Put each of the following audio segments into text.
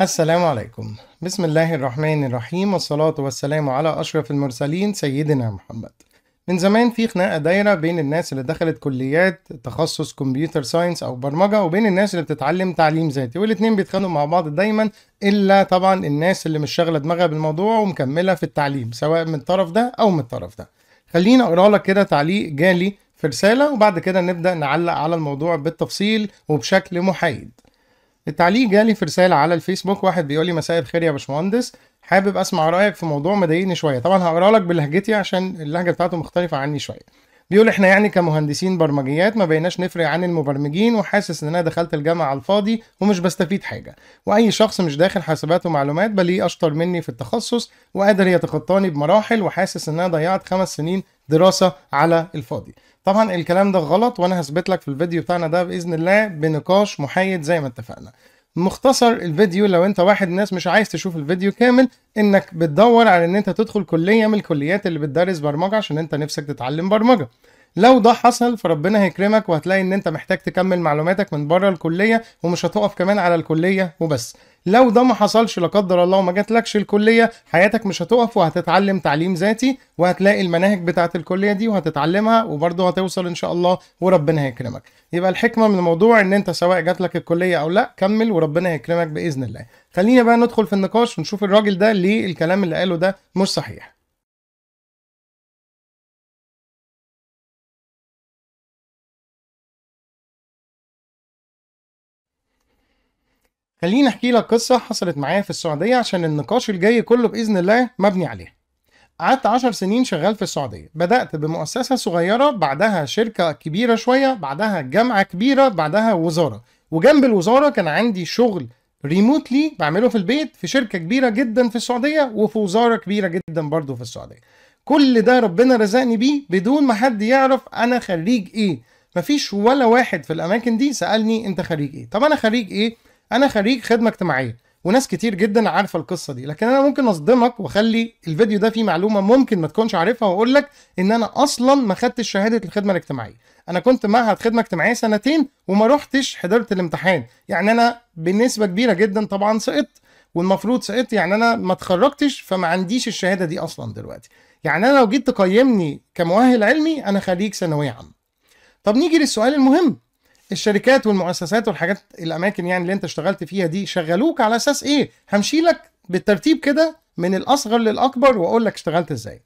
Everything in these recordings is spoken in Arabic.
السلام عليكم بسم الله الرحمن الرحيم والصلاة والسلام على أشرف المرسلين سيدنا محمد من زمان في خناقة دايرة بين الناس اللي دخلت كليات تخصص كمبيوتر ساينس أو برمجة وبين الناس اللي بتتعلم تعليم ذاتي والاتنين بيتخانقوا مع بعض دايما إلا طبعا الناس اللي مش شاغلة دماغها بالموضوع ومكملة في التعليم سواء من الطرف ده أو من الطرف ده خليني أقرأ لك كده تعليق جالي في رسالة وبعد كده نبدأ نعلق على الموضوع بالتفصيل وبشكل محايد التعليق جالي في رساله على الفيسبوك واحد بيقول لي مساء الخير يا باشمهندس حابب اسمع رايك في موضوع مضايقني شويه طبعا هقرا لك بلهجتي عشان اللهجه بتاعته مختلفه عني شويه بيقول احنا يعني كمهندسين برمجيات ما بقيناش نفرق عن المبرمجين وحاسس ان انا دخلت الجامعه على الفاضي ومش بستفيد حاجه واي شخص مش داخل حاسبات ومعلومات بلاقيه اشطر مني في التخصص وقادر يتخطاني بمراحل وحاسس ان انا ضيعت خمس سنين دراسه على الفاضي طبعا الكلام ده غلط وانا هثبت لك في الفيديو بتاعنا ده باذن الله بنقاش محايد زي ما اتفقنا مختصر الفيديو لو انت واحد الناس مش عايز تشوف الفيديو كامل انك بتدور على ان انت تدخل كليه من الكليات اللي بتدرس برمجه عشان انت نفسك تتعلم برمجه لو ده حصل فربنا هيكرمك وهتلاقي ان انت محتاج تكمل معلوماتك من بره الكليه ومش هتقف كمان على الكليه وبس لو ده ما حصلش لا قدر الله وما جاتلكش الكليه حياتك مش هتقف وهتتعلم تعليم ذاتي وهتلاقي المناهج بتاعه الكليه دي وهتتعلمها وبرده هتوصل ان شاء الله وربنا هيكرمك يبقى الحكمه من الموضوع ان انت سواء جاتلك الكليه او لا كمل وربنا هيكرمك باذن الله خلينا بقى ندخل في النقاش ونشوف الراجل ده ليه الكلام اللي قاله ده مش صحيح خليني احكي لك قصه حصلت معايا في السعوديه عشان النقاش الجاي كله باذن الله مبني عليها قعدت 10 سنين شغال في السعوديه بدات بمؤسسه صغيره بعدها شركه كبيره شويه بعدها جامعه كبيره بعدها وزاره وجنب الوزاره كان عندي شغل ريموتلي بعمله في البيت في شركه كبيره جدا في السعوديه وفي وزاره كبيره جدا برضه في السعوديه كل ده ربنا رزقني بيه بدون ما حد يعرف انا خريج ايه مفيش ولا واحد في الاماكن دي سالني انت خريج ايه طب انا خريج ايه انا خريج خدمه اجتماعيه وناس كتير جدا عارفه القصه دي لكن انا ممكن اصدمك واخلي الفيديو ده فيه معلومه ممكن ما تكونش عارفها واقول لك ان انا اصلا ما خدتش شهاده الخدمه الاجتماعيه انا كنت معهد خدمه اجتماعيه سنتين وما رحتش حضرت الامتحان يعني انا بنسبه كبيره جدا طبعا سقطت والمفروض سقطت يعني انا ما اتخرجتش فما عنديش الشهاده دي اصلا دلوقتي يعني انا لو جيت تقيمني كمؤهل علمي انا خريج ثانويه عامه طب نيجي للسؤال المهم الشركات والمؤسسات والحاجات الاماكن يعني اللي انت اشتغلت فيها دي شغلوك على اساس ايه همشي لك بالترتيب كده من الاصغر للاكبر واقول لك اشتغلت ازاي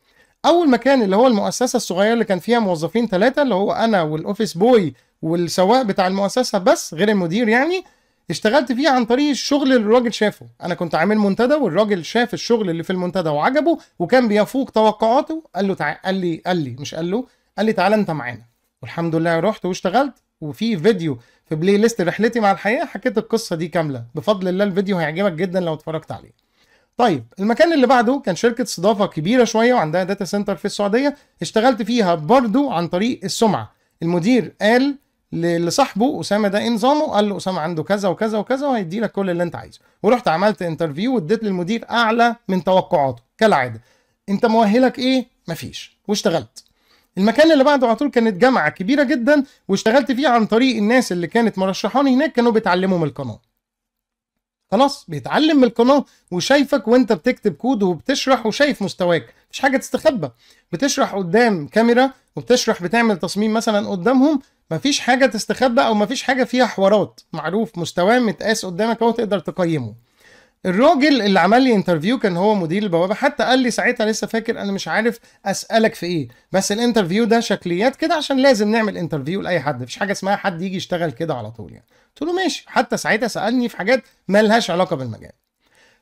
اول مكان اللي هو المؤسسه الصغيره اللي كان فيها موظفين ثلاثه اللي هو انا والاوفيس بوي والسواق بتاع المؤسسه بس غير المدير يعني اشتغلت فيها عن طريق الشغل اللي الراجل شافه انا كنت عامل منتدى والراجل شاف الشغل اللي في المنتدى وعجبه وكان بيفوق توقعاته قال له تع... قال لي قال لي مش قال له قال لي تعالى انت معانا والحمد لله رحت واشتغلت وفي فيديو في بلاي ليست رحلتي مع الحياه حكيت القصه دي كامله بفضل الله الفيديو هيعجبك جدا لو اتفرجت عليه طيب المكان اللي بعده كان شركه استضافه كبيره شويه وعندها داتا سنتر في السعوديه اشتغلت فيها برضو عن طريق السمعه المدير قال لصاحبه اسامه ده ايه نظامه قال له اسامه عنده كذا وكذا وكذا وهيدي لك كل اللي انت عايزه ورحت عملت انترفيو واديت للمدير اعلى من توقعاته كالعاده انت مؤهلك ايه مفيش واشتغلت المكان اللي بعده على طول كانت جامعه كبيره جدا واشتغلت فيه عن طريق الناس اللي كانت مرشحاني هناك كانوا بيتعلموا من القناه خلاص بيتعلم من القناه وشايفك وانت بتكتب كود وبتشرح وشايف مستواك مش حاجه تستخبى بتشرح قدام كاميرا وبتشرح بتعمل تصميم مثلا قدامهم مفيش حاجه تستخبى او مفيش حاجه فيها حوارات معروف مستواه متقاس قدامك اهو تقدر تقيمه الراجل اللي عمل لي انترفيو كان هو مدير البوابه حتى قال لي ساعتها لسه فاكر انا مش عارف اسالك في ايه بس الانترفيو ده شكليات كده عشان لازم نعمل انترفيو لاي حد مفيش حاجه اسمها حد يجي يشتغل كده على طول يعني قلت له ماشي حتى ساعتها سالني في حاجات مالهاش علاقه بالمجال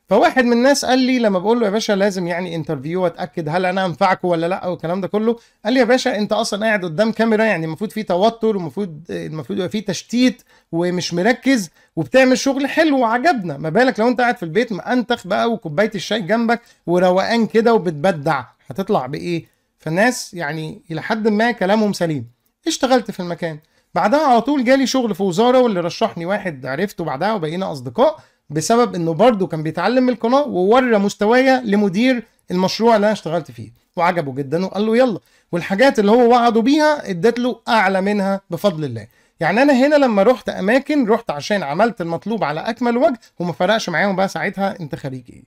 فواحد من الناس قال لي لما بقول له يا باشا لازم يعني انترفيو واتاكد هل انا انفعك ولا لا والكلام ده كله قال لي يا باشا انت اصلا قاعد قدام كاميرا يعني المفروض في توتر ومفروض المفروض يبقى في تشتيت ومش مركز وبتعمل شغل حلو وعجبنا ما بالك لو انت قاعد في البيت مأنتخ بقى وكوبايه الشاي جنبك وروقان كده وبتبدع هتطلع بايه فالناس يعني الى حد ما كلامهم سليم اشتغلت في المكان بعدها على طول جالي شغل في وزاره واللي رشحني واحد عرفته بعدها وبقينا اصدقاء بسبب انه برضه كان بيتعلم من القناه وورى مستوايا لمدير المشروع اللي انا اشتغلت فيه وعجبه جدا وقال له يلا والحاجات اللي هو وعده بيها ادت له اعلى منها بفضل الله يعني انا هنا لما رحت اماكن رحت عشان عملت المطلوب على اكمل وجه وما فرقش معاهم بقى ساعتها انت خريج ايه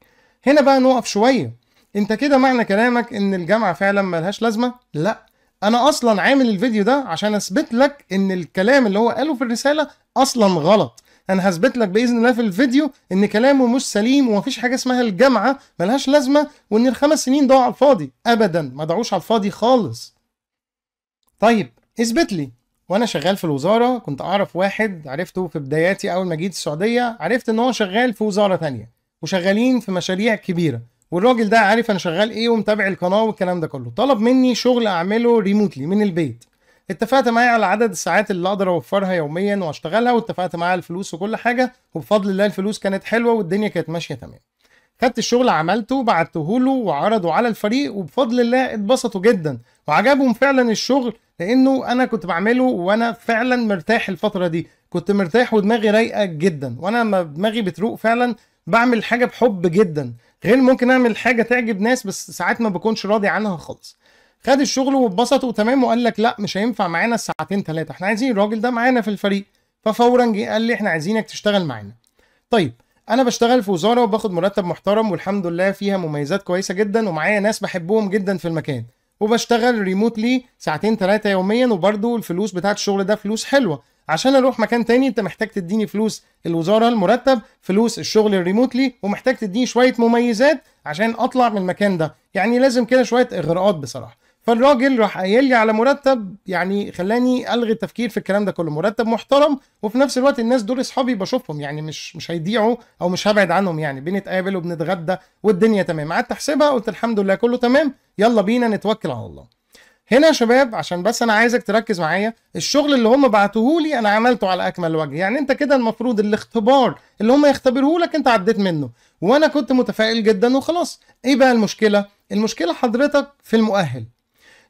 هنا بقى نقف شويه انت كده معنى كلامك ان الجامعه فعلا ملهاش لازمه لا انا اصلا عامل الفيديو ده عشان اثبت لك ان الكلام اللي هو قاله في الرساله اصلا غلط انا هثبت لك باذن الله في الفيديو ان كلامه مش سليم ومفيش حاجه اسمها الجامعه ملهاش لازمه وان الخمس سنين ضاعوا على الفاضي ابدا ما ضاعوش على الفاضي خالص طيب اثبت لي وانا شغال في الوزاره كنت اعرف واحد عرفته في بداياتي اول ما جيت السعوديه عرفت ان هو شغال في وزاره ثانيه وشغالين في مشاريع كبيره والراجل ده عارف انا شغال ايه ومتابع القناه والكلام ده كله طلب مني شغل اعمله ريموتلي من البيت اتفقت معايا على عدد الساعات اللي اقدر اوفرها يوميا واشتغلها واتفقت معايا على الفلوس وكل حاجه وبفضل الله الفلوس كانت حلوه والدنيا كانت ماشيه تمام خدت الشغل عملته بعته له وعرضه على الفريق وبفضل الله اتبسطوا جدا وعجبهم فعلا الشغل لانه انا كنت بعمله وانا فعلا مرتاح الفتره دي كنت مرتاح ودماغي رايقه جدا وانا لما دماغي بتروق فعلا بعمل حاجه بحب جدا غير ممكن اعمل حاجه تعجب ناس بس ساعات ما بكونش راضي عنها خالص خد الشغل واتبسط وتمام وقال لك لا مش هينفع معانا الساعتين ثلاثه احنا عايزين الراجل ده معانا في الفريق ففورا جه قال لي احنا عايزينك تشتغل معانا طيب انا بشتغل في وزاره وباخد مرتب محترم والحمد لله فيها مميزات كويسه جدا ومعايا ناس بحبهم جدا في المكان وبشتغل ريموتلي ساعتين ثلاثه يوميا وبرده الفلوس بتاعه الشغل ده فلوس حلوه عشان اروح مكان تاني انت محتاج تديني فلوس الوزاره المرتب فلوس الشغل الريموتلي ومحتاج تديني شويه مميزات عشان اطلع من المكان ده يعني لازم كده شويه اغراءات بصراحه فالراجل راح قايل لي على مرتب يعني خلاني الغي التفكير في الكلام ده كله مرتب محترم وفي نفس الوقت الناس دول اصحابي بشوفهم يعني مش مش هيضيعوا او مش هبعد عنهم يعني بنتقابل وبنتغدى والدنيا تمام قعدت احسبها قلت الحمد لله كله تمام يلا بينا نتوكل على الله هنا يا شباب عشان بس انا عايزك تركز معايا الشغل اللي هم بعتوه لي انا عملته على اكمل وجه يعني انت كده المفروض الاختبار اللي هم يختبروه لك انت عديت منه وانا كنت متفائل جدا وخلاص ايه بقى المشكله المشكله حضرتك في المؤهل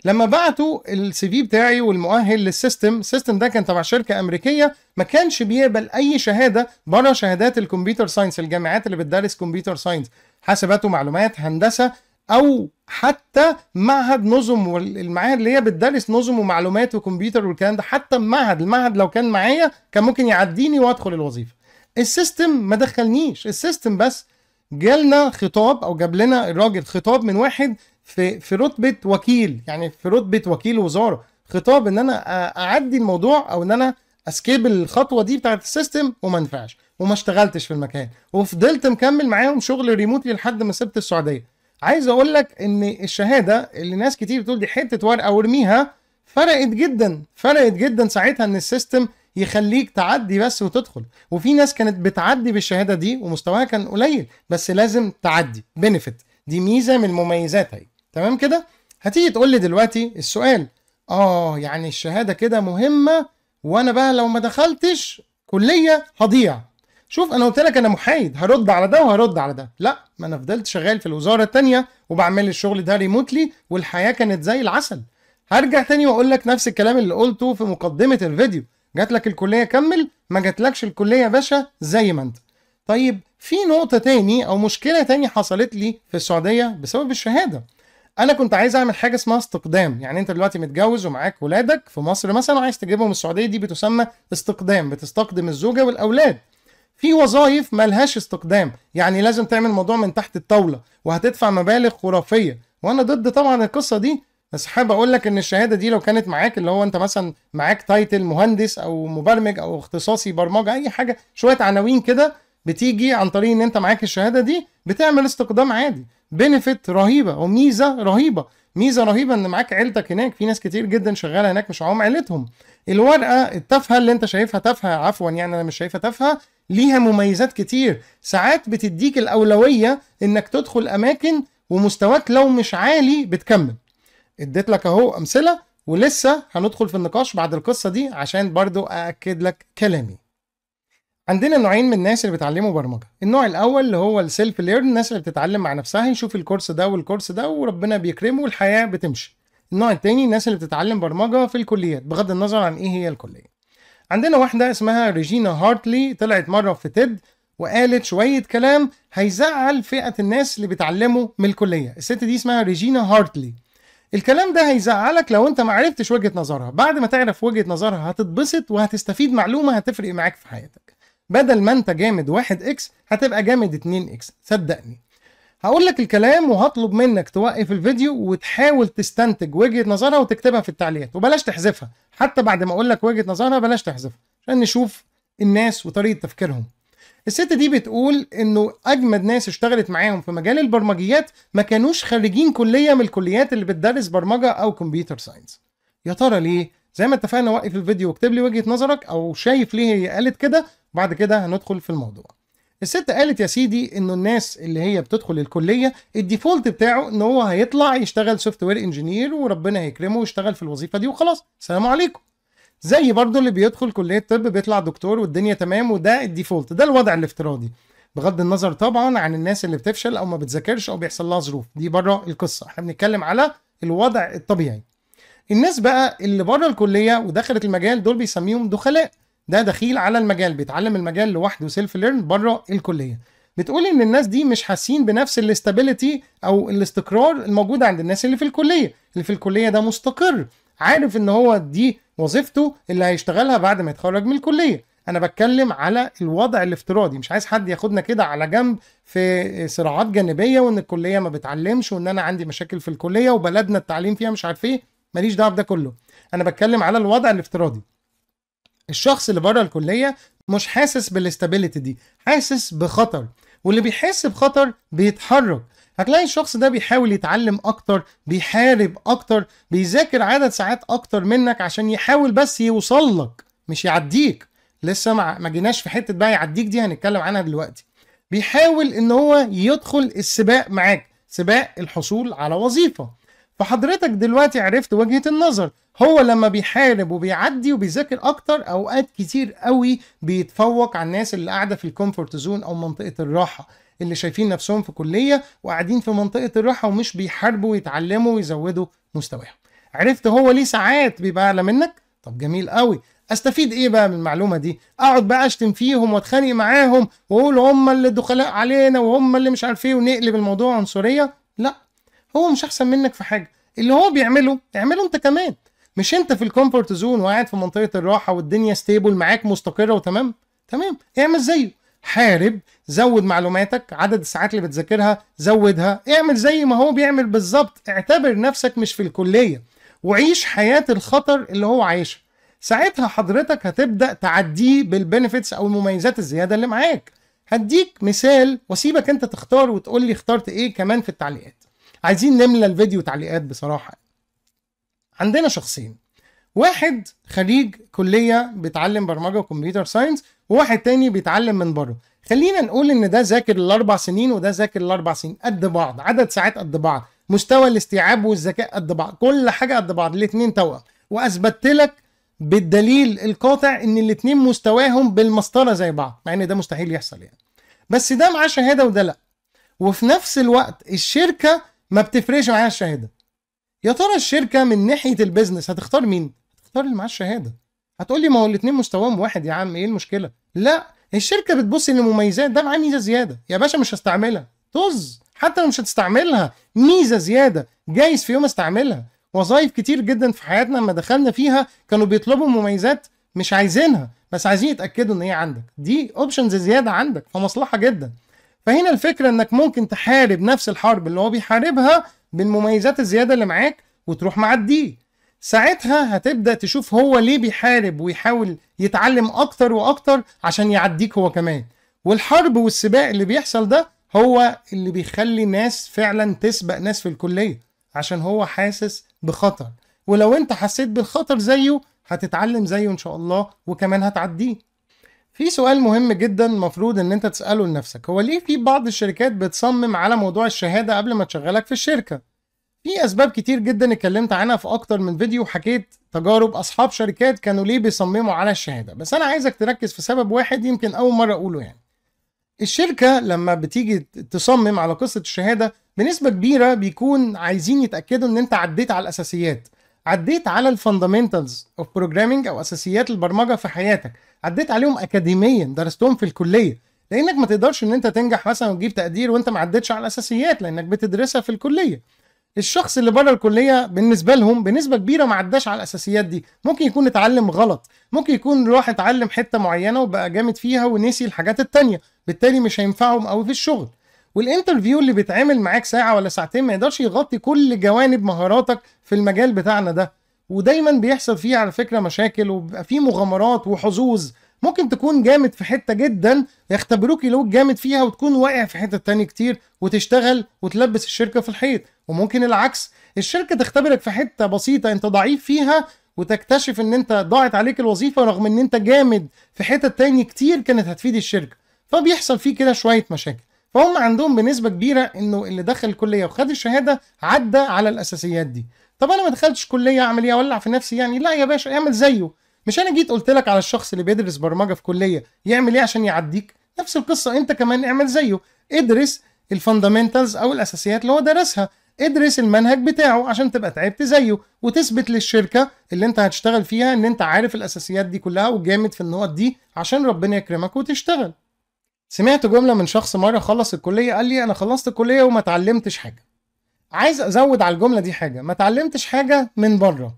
لما بعتوا السي في بتاعي والمؤهل للسيستم السيستم ده كان تبع شركه امريكيه ما كانش بيقبل اي شهاده بره شهادات الكمبيوتر ساينس الجامعات اللي بتدرس كمبيوتر ساينس حاسبات ومعلومات هندسه او حتى معهد نظم والمعاهد اللي هي بتدرس نظم ومعلومات وكمبيوتر والكلام ده حتى معهد المعهد لو كان معايا كان ممكن يعديني وادخل الوظيفه السيستم ما دخلنيش السيستم بس جالنا خطاب او جاب لنا الراجل خطاب من واحد في في رتبه وكيل يعني في رتبه وكيل وزاره خطاب ان انا اعدي الموضوع او ان انا اسكيب الخطوه دي بتاعت السيستم وما نفعش وما اشتغلتش في المكان وفضلت مكمل معاهم شغل ريموتلي لحد ما سبت السعوديه عايز اقول لك ان الشهاده اللي ناس كتير بتقول دي حته ورقه وارميها فرقت جدا فرقت جدا ساعتها ان السيستم يخليك تعدي بس وتدخل وفي ناس كانت بتعدي بالشهاده دي ومستواها كان قليل بس لازم تعدي بنفت دي ميزه من مميزاتها تمام كده هتيجي تقول لي دلوقتي السؤال اه يعني الشهاده كده مهمه وانا بقى لو ما دخلتش كليه هضيع شوف انا قلت لك انا محايد هرد على ده وهرد على ده لا ما انا فضلت شغال في الوزاره الثانيه وبعمل الشغل ده ريموتلي والحياه كانت زي العسل هرجع تاني واقول لك نفس الكلام اللي قلته في مقدمه الفيديو جات لك الكليه كمل ما جاتلكش الكليه يا باشا زي ما انت طيب في نقطه تاني او مشكله تاني حصلت لي في السعوديه بسبب الشهاده انا كنت عايز اعمل حاجه اسمها استقدام يعني انت دلوقتي متجوز ومعاك ولادك في مصر مثلا وعايز تجيبهم السعوديه دي بتسمى استقدام بتستقدم الزوجه والاولاد في وظائف ملهاش استقدام يعني لازم تعمل موضوع من تحت الطاوله وهتدفع مبالغ خرافيه وانا ضد طبعا القصه دي بس حابب اقول لك ان الشهاده دي لو كانت معاك اللي هو انت مثلا معاك تايتل مهندس او مبرمج او اختصاصي برمجه اي حاجه شويه عناوين كده بتيجي عن طريق ان انت معاك الشهاده دي بتعمل استقدام عادي بنفيت رهيبه وميزه رهيبه ميزه رهيبه ان معاك عيلتك هناك في ناس كتير جدا شغاله هناك مش معاهم عيلتهم الورقه التافهه اللي انت شايفها تافهه عفوا يعني انا مش شايفها تافهه ليها مميزات كتير ساعات بتديك الاولويه انك تدخل اماكن ومستواك لو مش عالي بتكمل اديت لك اهو امثله ولسه هندخل في النقاش بعد القصه دي عشان برضو ااكد لك كلامي عندنا نوعين من الناس اللي بيتعلموا برمجه النوع الاول اللي هو السيلف ليرن الناس اللي بتتعلم مع نفسها يشوف الكورس ده والكورس ده وربنا بيكرمه والحياه بتمشي النوع التاني الناس اللي بتتعلم برمجه في الكليات بغض النظر عن ايه هي الكليه عندنا واحده اسمها ريجينا هارتلي طلعت مره في تيد وقالت شويه كلام هيزعل فئه الناس اللي بيتعلموا من الكليه الست دي اسمها ريجينا هارتلي الكلام ده هيزعلك لو انت ما عرفتش وجهه نظرها بعد ما تعرف وجهه نظرها هتتبسط وهتستفيد معلومه هتفرق معاك في حياتك بدل ما انت جامد 1 اكس هتبقى جامد 2 اكس صدقني هقول لك الكلام وهطلب منك توقف الفيديو وتحاول تستنتج وجهه نظرها وتكتبها في التعليقات وبلاش تحذفها حتى بعد ما اقول لك وجهه نظرها بلاش تحذفها عشان نشوف الناس وطريقه تفكيرهم الست دي بتقول انه اجمد ناس اشتغلت معاهم في مجال البرمجيات ما كانوش خريجين كليه من الكليات اللي بتدرس برمجه او كمبيوتر ساينس يا ترى ليه زي ما اتفقنا وقف الفيديو واكتب لي وجهه نظرك او شايف ليه هي قالت كده بعد كده هندخل في الموضوع الست قالت يا سيدي انه الناس اللي هي بتدخل الكليه الديفولت بتاعه ان هو هيطلع يشتغل سوفت وير انجينير وربنا هيكرمه ويشتغل في الوظيفه دي وخلاص سلام عليكم زي برضو اللي بيدخل كليه طب بيطلع دكتور والدنيا تمام وده الديفولت ده الوضع الافتراضي بغض النظر طبعا عن الناس اللي بتفشل او ما بتذاكرش او بيحصل لها ظروف دي بره القصه احنا بنتكلم على الوضع الطبيعي الناس بقى اللي بره الكليه ودخلت المجال دول بيسميهم دخلاء ده دخيل على المجال بيتعلم المجال لوحده سيلف ليرن بره الكليه بتقول ان الناس دي مش حاسين بنفس الاستابيليتي او الاستقرار الموجود عند الناس اللي في الكليه اللي في الكليه ده مستقر عارف ان هو دي وظيفته اللي هيشتغلها بعد ما يتخرج من الكليه انا بتكلم على الوضع الافتراضي مش عايز حد ياخدنا كده على جنب في صراعات جانبيه وان الكليه ما بتعلمش وان انا عندي مشاكل في الكليه وبلدنا التعليم فيها مش عارف ايه ماليش دعوه بده كله انا بتكلم على الوضع الافتراضي الشخص اللي بره الكليه مش حاسس بالاستابيليتي دي حاسس بخطر واللي بيحس بخطر بيتحرك هتلاقي الشخص ده بيحاول يتعلم اكتر بيحارب اكتر بيذاكر عدد ساعات اكتر منك عشان يحاول بس يوصل لك مش يعديك لسه ما جيناش في حته بقى يعديك دي هنتكلم عنها دلوقتي بيحاول ان هو يدخل السباق معاك سباق الحصول على وظيفه فحضرتك دلوقتي عرفت وجهة النظر هو لما بيحارب وبيعدي وبيذاكر اكتر اوقات كتير قوي بيتفوق على الناس اللي قاعده في الكومفورت زون او منطقه الراحه اللي شايفين نفسهم في كليه وقاعدين في منطقه الراحه ومش بيحاربوا ويتعلموا ويزودوا مستواهم عرفت هو ليه ساعات بيبقى اعلى منك طب جميل قوي استفيد ايه بقى من المعلومه دي اقعد بقى اشتم فيهم واتخانق معاهم واقول هم اللي دخلاء علينا وهم اللي مش عارف ايه ونقلب الموضوع عنصريه هو مش احسن منك في حاجه اللي هو بيعمله اعمله انت كمان مش انت في الكومفورت زون وقاعد في منطقه الراحه والدنيا ستيبل معاك مستقره وتمام تمام اعمل زيه حارب زود معلوماتك عدد الساعات اللي بتذاكرها زودها اعمل زي ما هو بيعمل بالظبط اعتبر نفسك مش في الكليه وعيش حياه الخطر اللي هو عايشها ساعتها حضرتك هتبدا تعديه بالبنفيتس او المميزات الزياده اللي معاك هديك مثال واسيبك انت تختار وتقول لي اخترت ايه كمان في التعليقات عايزين نملى الفيديو تعليقات بصراحه عندنا شخصين واحد خريج كليه بيتعلم برمجه وكمبيوتر ساينس وواحد تاني بيتعلم من بره خلينا نقول ان ده ذاكر الاربع سنين وده ذاكر الاربع سنين قد بعض عدد ساعات قد بعض مستوى الاستيعاب والذكاء قد بعض كل حاجه قد بعض الاثنين توأم واثبتت لك بالدليل القاطع ان الاثنين مستواهم بالمسطره زي بعض مع ان ده مستحيل يحصل يعني بس ده معاه شهاده وده لا وفي نفس الوقت الشركه ما بتفرقش معايا الشهاده يا ترى الشركه من ناحيه البيزنس هتختار مين هتختار اللي معاه الشهاده هتقول لي ما هو الاثنين مستواهم واحد يا عم ايه المشكله لا الشركه بتبص للمميزات ده معاه ميزه زياده يا باشا مش هستعملها طز حتى لو مش هتستعملها ميزه زياده جايز في يوم استعملها وظائف كتير جدا في حياتنا لما دخلنا فيها كانوا بيطلبوا مميزات مش عايزينها بس عايزين يتاكدوا ان هي عندك دي اوبشنز زياده عندك فمصلحه جدا فهنا الفكره انك ممكن تحارب نفس الحرب اللي هو بيحاربها بالمميزات الزياده اللي معاك وتروح معديه ساعتها هتبدا تشوف هو ليه بيحارب ويحاول يتعلم اكتر واكتر عشان يعديك هو كمان والحرب والسباق اللي بيحصل ده هو اللي بيخلي ناس فعلا تسبق ناس في الكليه عشان هو حاسس بخطر ولو انت حسيت بالخطر زيه هتتعلم زيه ان شاء الله وكمان هتعديه في سؤال مهم جدا المفروض ان انت تساله لنفسك هو ليه في بعض الشركات بتصمم على موضوع الشهاده قبل ما تشغلك في الشركه في اسباب كتير جدا اتكلمت عنها في اكتر من فيديو حكيت تجارب اصحاب شركات كانوا ليه بيصمموا على الشهاده بس انا عايزك تركز في سبب واحد يمكن اول مره اقوله يعني الشركه لما بتيجي تصمم على قصه الشهاده بنسبه كبيره بيكون عايزين يتاكدوا ان انت عديت على الاساسيات عديت على الفاندامنتالز اوف بروجرامنج او اساسيات البرمجه في حياتك عديت عليهم اكاديميا درستهم في الكليه لانك ما تقدرش ان انت تنجح مثلا وتجيب تقدير وانت ما عدتش على الاساسيات لانك بتدرسها في الكليه الشخص اللي بره الكليه بالنسبه لهم بنسبه كبيره ما عداش على الاساسيات دي ممكن يكون اتعلم غلط ممكن يكون راح اتعلم حته معينه وبقى جامد فيها ونسي الحاجات التانية بالتالي مش هينفعهم قوي في الشغل والانترفيو اللي بيتعمل معاك ساعه ولا ساعتين ما يقدرش يغطي كل جوانب مهاراتك في المجال بتاعنا ده ودايما بيحصل فيه على فكره مشاكل وبيبقى فيه مغامرات وحظوظ ممكن تكون جامد في حته جدا يختبروك لو جامد فيها وتكون واقع في حته تانية كتير وتشتغل وتلبس الشركه في الحيط وممكن العكس الشركه تختبرك في حته بسيطه انت ضعيف فيها وتكتشف ان انت ضاعت عليك الوظيفه رغم ان انت جامد في حته تانية كتير كانت هتفيد الشركه فبيحصل فيه كده شويه مشاكل فهم عندهم بنسبه كبيره انه اللي دخل الكليه وخد الشهاده عدى على الاساسيات دي طب انا ما دخلتش كليه اعمل ايه اولع في نفسي يعني لا يا باشا اعمل زيه مش انا جيت قلت لك على الشخص اللي بيدرس برمجه في كليه يعمل ايه عشان يعديك نفس القصه انت كمان اعمل زيه ادرس الفاندامنتالز او الاساسيات اللي هو درسها ادرس المنهج بتاعه عشان تبقى تعبت زيه وتثبت للشركه اللي انت هتشتغل فيها ان انت عارف الاساسيات دي كلها وجامد في النقط دي عشان ربنا يكرمك وتشتغل سمعت جمله من شخص مره خلص الكليه قال لي انا خلصت الكليه وما اتعلمتش حاجه عايز ازود على الجمله دي حاجه ما اتعلمتش حاجه من بره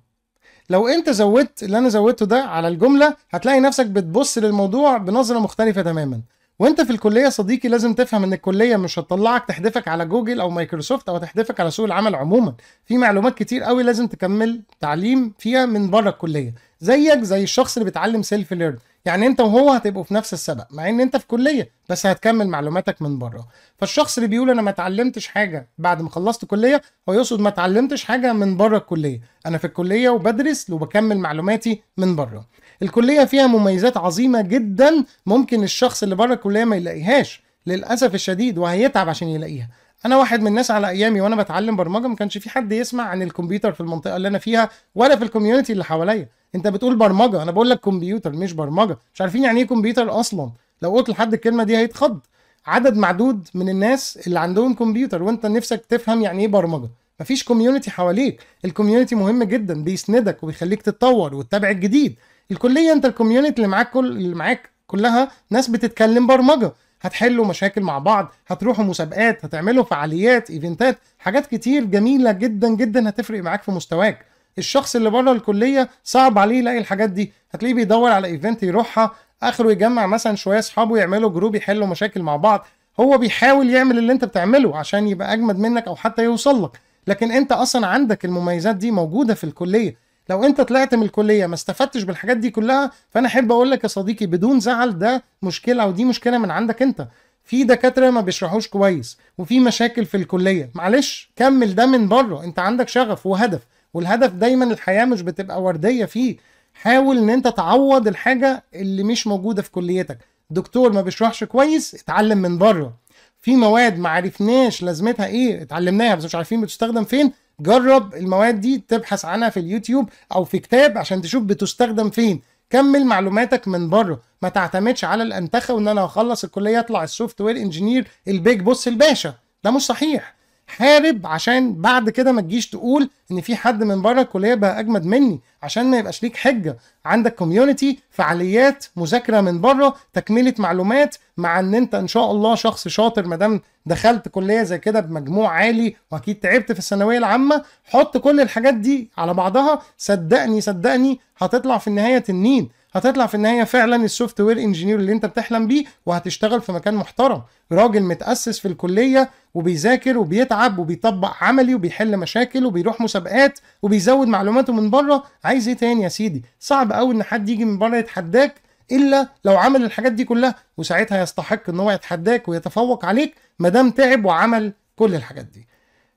لو انت زودت اللي انا زودته ده على الجمله هتلاقي نفسك بتبص للموضوع بنظره مختلفه تماما وانت في الكليه صديقي لازم تفهم ان الكليه مش هتطلعك تحدفك على جوجل او مايكروسوفت او تحدفك على سوق العمل عموما في معلومات كتير قوي لازم تكمل تعليم فيها من بره الكليه زيك زي الشخص اللي بيتعلم سيلف ليرن يعني انت وهو هتبقوا في نفس السبق مع ان انت في كليه بس هتكمل معلوماتك من بره فالشخص اللي بيقول انا ما اتعلمتش حاجه بعد ما خلصت كليه هو يقصد ما اتعلمتش حاجه من بره الكليه انا في الكليه وبدرس وبكمل معلوماتي من بره الكليه فيها مميزات عظيمه جدا ممكن الشخص اللي بره الكليه ما يلاقيهاش للاسف الشديد وهيتعب عشان يلاقيها انا واحد من الناس على ايامي وانا بتعلم برمجه ما كانش في حد يسمع عن الكمبيوتر في المنطقه اللي انا فيها ولا في الكوميونتي اللي حواليا انت بتقول برمجه انا بقول لك كمبيوتر مش برمجه مش عارفين يعني ايه كمبيوتر اصلا لو قلت لحد الكلمه دي هيتخض عدد معدود من الناس اللي عندهم كمبيوتر وانت نفسك تفهم يعني ايه برمجه مفيش كوميونتي حواليك الكوميونتي مهم جدا بيسندك وبيخليك تتطور وتتابع الجديد الكليه انت الكوميونتي اللي معاك كل اللي معاك كلها ناس بتتكلم برمجه هتحلوا مشاكل مع بعض هتروحوا مسابقات هتعملوا فعاليات ايفنتات حاجات كتير جميله جدا جدا هتفرق معاك في مستواك الشخص اللي بره الكليه صعب عليه يلاقي الحاجات دي هتلاقيه بيدور على ايفنت يروحها اخره يجمع مثلا شويه اصحابه يعملوا جروب يحلوا مشاكل مع بعض هو بيحاول يعمل اللي انت بتعمله عشان يبقى اجمد منك او حتى يوصل لك لكن انت اصلا عندك المميزات دي موجوده في الكليه لو انت طلعت من الكليه ما استفدتش بالحاجات دي كلها فانا احب اقول لك يا صديقي بدون زعل ده مشكله ودي مشكله من عندك انت في دكاتره ما بيشرحوش كويس وفي مشاكل في الكليه معلش كمل ده من بره انت عندك شغف وهدف والهدف دايما الحياه مش بتبقى ورديه فيه حاول ان انت تعوض الحاجه اللي مش موجوده في كليتك دكتور ما بيشرحش كويس اتعلم من بره في مواد ما عرفناش لازمتها ايه اتعلمناها بس مش عارفين بتستخدم فين جرب المواد دي تبحث عنها في اليوتيوب او في كتاب عشان تشوف بتستخدم فين كمل معلوماتك من بره ما تعتمدش على الانتخه وان انا هخلص الكليه اطلع السوفت وير انجينير البيج بوس الباشا ده مش صحيح حارب عشان بعد كده ما تجيش تقول ان في حد من بره الكليه بقى اجمد مني عشان ما يبقاش ليك حجه عندك كوميونتي فعاليات مذاكره من بره تكمله معلومات مع ان انت ان شاء الله شخص شاطر ما دام دخلت كليه زي كده بمجموع عالي واكيد تعبت في الثانويه العامه حط كل الحاجات دي على بعضها صدقني صدقني هتطلع في النهايه تنين هتطلع في النهايه فعلا السوفت وير انجينير اللي انت بتحلم بيه وهتشتغل في مكان محترم راجل متاسس في الكليه وبيذاكر وبيتعب وبيطبق عملي وبيحل مشاكل وبيروح مسابقات وبيزود معلوماته من بره عايز ايه تاني يا سيدي صعب قوي ان حد يجي من بره يتحداك الا لو عمل الحاجات دي كلها وساعتها يستحق ان هو يتحداك ويتفوق عليك ما دام تعب وعمل كل الحاجات دي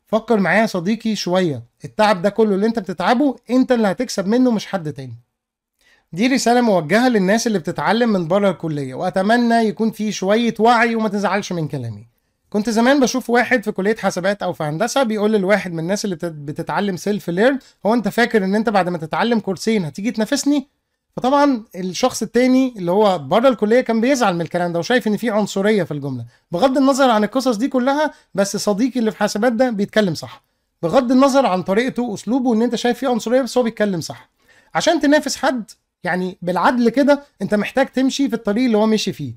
فكر معايا يا صديقي شويه التعب ده كله اللي انت بتتعبه انت اللي هتكسب منه مش حد تاني دي رسالة موجهة للناس اللي بتتعلم من بره الكلية وأتمنى يكون في شوية وعي وما تزعلش من كلامي كنت زمان بشوف واحد في كلية حسابات أو في هندسة بيقول للواحد من الناس اللي بتتعلم سيلف ليرن هو أنت فاكر إن أنت بعد ما تتعلم كورسين هتيجي تنافسني؟ فطبعا الشخص التاني اللي هو بره الكليه كان بيزعل من الكلام ده وشايف ان في عنصريه في الجمله بغض النظر عن القصص دي كلها بس صديقي اللي في حسابات ده بيتكلم صح بغض النظر عن طريقته واسلوبه ان انت شايف فيه عنصريه بس هو بيتكلم صح عشان تنافس حد يعني بالعدل كده انت محتاج تمشي في الطريق اللي هو مشي فيه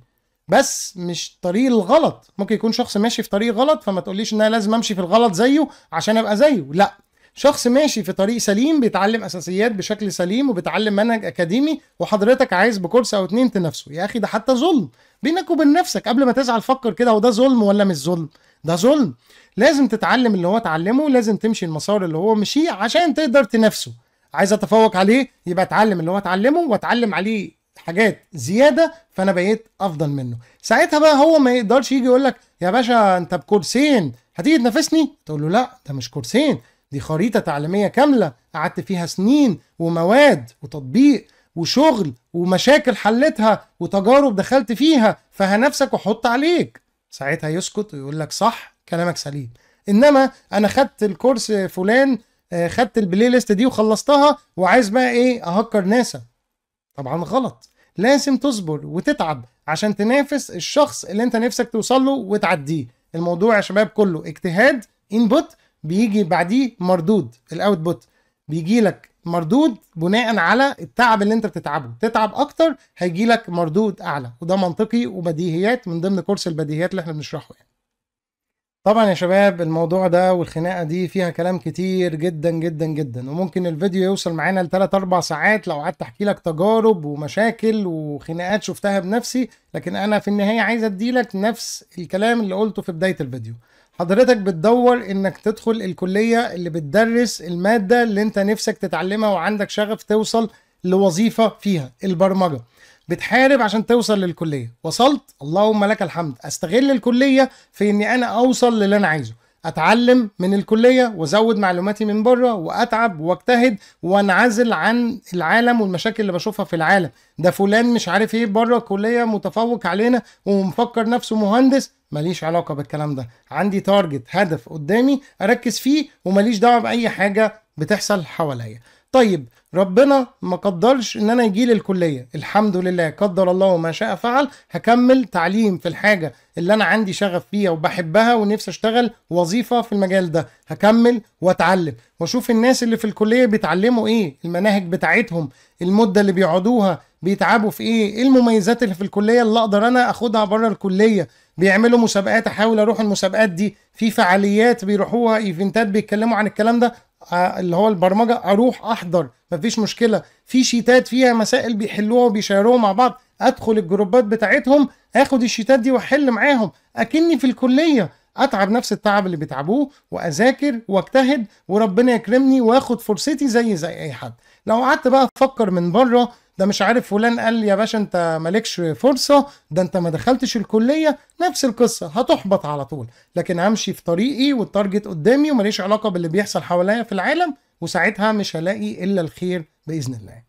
بس مش طريق الغلط ممكن يكون شخص ماشي في طريق غلط فما تقوليش ان انا لازم امشي في الغلط زيه عشان ابقى زيه لا شخص ماشي في طريق سليم بيتعلم اساسيات بشكل سليم وبيتعلم منهج اكاديمي وحضرتك عايز بكورس او اتنين تنافسه يا اخي ده حتى ظلم بينك وبين نفسك قبل ما تزعل فكر كده هو ده ظلم ولا مش ظلم ده ظلم لازم تتعلم اللي هو اتعلمه لازم تمشي المسار اللي هو مشيه عشان تقدر تنافسه عايز اتفوق عليه يبقى اتعلم اللي هو اتعلمه واتعلم عليه حاجات زياده فانا بقيت افضل منه ساعتها بقى هو ما يقدرش يجي يقول لك يا باشا انت بكورسين هتيجي تنافسني تقول له لا ده مش كورسين دي خريطه تعليميه كامله قعدت فيها سنين ومواد وتطبيق وشغل ومشاكل حلتها وتجارب دخلت فيها فهنفسك وحط عليك ساعتها يسكت ويقول لك صح كلامك سليم انما انا خدت الكورس فلان آه، خدت البلاي ليست دي وخلصتها وعايز بقى ايه اهكر ناسا طبعا غلط لازم تصبر وتتعب عشان تنافس الشخص اللي انت نفسك توصل له وتعديه الموضوع يا شباب كله اجتهاد انبوت بيجي بعديه مردود الاوتبوت بيجي لك مردود بناء على التعب اللي انت بتتعبه تتعب اكتر هيجي لك مردود اعلى وده منطقي وبديهيات من ضمن كورس البديهيات اللي احنا بنشرحه يعني طبعا يا شباب الموضوع ده والخناقه دي فيها كلام كتير جدا جدا جدا وممكن الفيديو يوصل معانا لثلاث اربع ساعات لو قعدت احكي لك تجارب ومشاكل وخناقات شفتها بنفسي لكن انا في النهايه عايز ادي لك نفس الكلام اللي قلته في بدايه الفيديو حضرتك بتدور انك تدخل الكليه اللي بتدرس الماده اللي انت نفسك تتعلمها وعندك شغف توصل لوظيفه فيها البرمجه بتحارب عشان توصل للكليه وصلت اللهم لك الحمد استغل الكليه في اني انا اوصل للي انا عايزه اتعلم من الكليه وازود معلوماتي من بره واتعب واجتهد وانعزل عن العالم والمشاكل اللي بشوفها في العالم ده فلان مش عارف ايه بره الكليه متفوق علينا ومفكر نفسه مهندس ماليش علاقه بالكلام ده عندي تارجت هدف قدامي اركز فيه وماليش دعوه باي حاجه بتحصل حواليا طيب ربنا ما قدرش ان انا يجي لي الكليه الحمد لله قدر الله ما شاء فعل هكمل تعليم في الحاجه اللي انا عندي شغف فيها وبحبها ونفسي اشتغل وظيفه في المجال ده هكمل واتعلم واشوف الناس اللي في الكليه بيتعلموا ايه المناهج بتاعتهم المده اللي بيقعدوها بيتعبوا في ايه ايه المميزات اللي في الكليه اللي اقدر انا اخدها بره الكليه بيعملوا مسابقات احاول اروح المسابقات دي في فعاليات بيروحوها ايفنتات بيتكلموا عن الكلام ده آه، اللي هو البرمجه اروح احضر مفيش مشكله في شيتات فيها مسائل بيحلوها وبيشيروها مع بعض ادخل الجروبات بتاعتهم اخد الشيتات دي واحل معاهم اكني في الكليه اتعب نفس التعب اللي بيتعبوه واذاكر واجتهد وربنا يكرمني واخد فرصتي زي زي اي حد لو قعدت بقى افكر من بره ده مش عارف فلان قال يا باشا انت مالكش فرصه ده انت ما دخلتش الكليه نفس القصه هتحبط على طول لكن همشي في طريقي والتارجت قدامي وماليش علاقه باللي بيحصل حواليا في العالم وساعتها مش هلاقي الا الخير باذن الله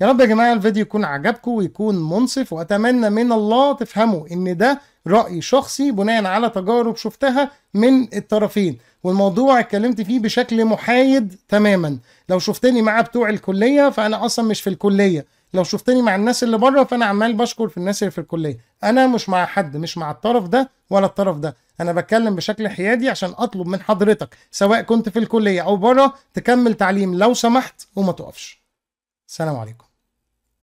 يا رب يا جماعه الفيديو يكون عجبكم ويكون منصف واتمنى من الله تفهموا ان ده راي شخصي بناء على تجارب شفتها من الطرفين والموضوع اتكلمت فيه بشكل محايد تماما لو شفتني مع بتوع الكليه فانا اصلا مش في الكليه لو شفتني مع الناس اللي بره فانا عمال بشكر في الناس اللي في الكليه انا مش مع حد مش مع الطرف ده ولا الطرف ده انا بتكلم بشكل حيادي عشان اطلب من حضرتك سواء كنت في الكليه او بره تكمل تعليم لو سمحت وما تقفش سلام عليكم